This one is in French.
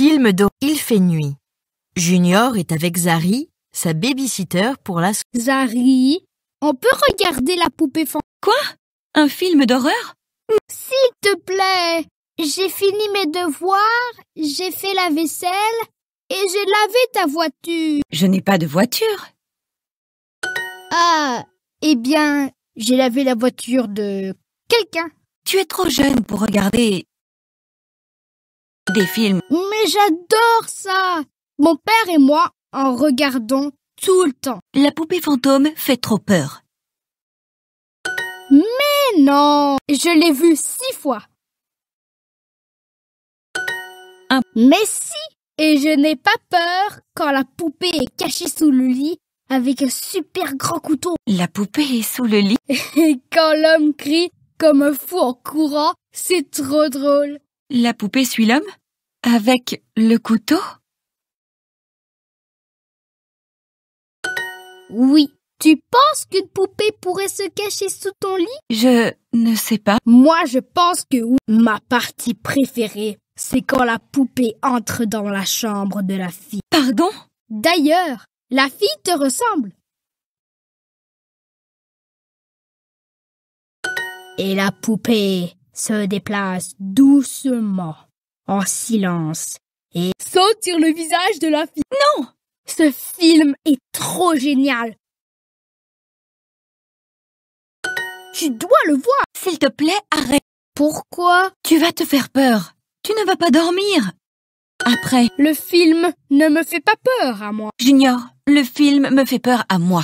Film d'eau. Il fait nuit. Junior est avec Zari, sa babysitter pour la... Zari, on peut regarder la poupée fan... Quoi Un film d'horreur S'il te plaît J'ai fini mes devoirs, j'ai fait la vaisselle et j'ai lavé ta voiture. Je n'ai pas de voiture. Ah, eh bien, j'ai lavé la voiture de quelqu'un. Tu es trop jeune pour regarder des films. Mais j'adore ça Mon père et moi en regardons tout le temps. La poupée fantôme fait trop peur. Mais non Je l'ai vue six fois. Mais si Et je n'ai pas peur quand la poupée est cachée sous le lit avec un super grand couteau. La poupée est sous le lit. Et quand l'homme crie comme un fou en courant, c'est trop drôle. La poupée suit l'homme avec le couteau Oui. Tu penses qu'une poupée pourrait se cacher sous ton lit Je ne sais pas. Moi, je pense que ma partie préférée, c'est quand la poupée entre dans la chambre de la fille. Pardon D'ailleurs, la fille te ressemble. Et la poupée se déplace doucement en silence et saute sur le visage de la fille. Non Ce film est trop génial Tu dois le voir S'il te plaît, arrête Pourquoi Tu vas te faire peur Tu ne vas pas dormir Après Le film ne me fait pas peur à moi. J'ignore. Le film me fait peur à moi.